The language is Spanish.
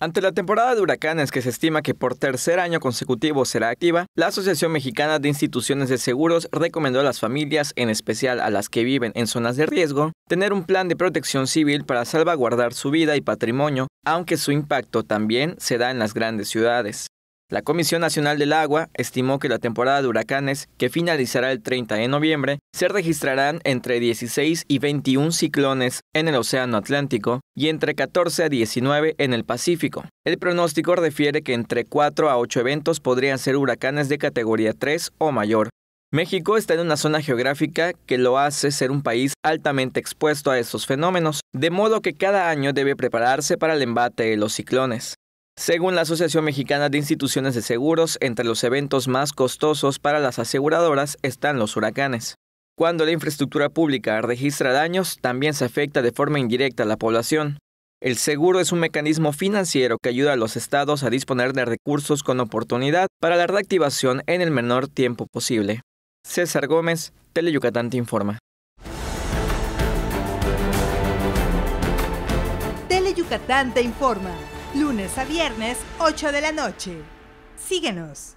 Ante la temporada de huracanes que se estima que por tercer año consecutivo será activa, la Asociación Mexicana de Instituciones de Seguros recomendó a las familias, en especial a las que viven en zonas de riesgo, tener un plan de protección civil para salvaguardar su vida y patrimonio, aunque su impacto también se da en las grandes ciudades. La Comisión Nacional del Agua estimó que la temporada de huracanes, que finalizará el 30 de noviembre, se registrarán entre 16 y 21 ciclones en el Océano Atlántico y entre 14 a 19 en el Pacífico. El pronóstico refiere que entre 4 a 8 eventos podrían ser huracanes de categoría 3 o mayor. México está en una zona geográfica que lo hace ser un país altamente expuesto a estos fenómenos, de modo que cada año debe prepararse para el embate de los ciclones. Según la Asociación Mexicana de Instituciones de Seguros, entre los eventos más costosos para las aseguradoras están los huracanes. Cuando la infraestructura pública registra daños, también se afecta de forma indirecta a la población. El seguro es un mecanismo financiero que ayuda a los estados a disponer de recursos con oportunidad para la reactivación en el menor tiempo posible. César Gómez, Teleyucatán te informa. Teleyucatán te informa lunes a viernes, 8 de la noche. Síguenos.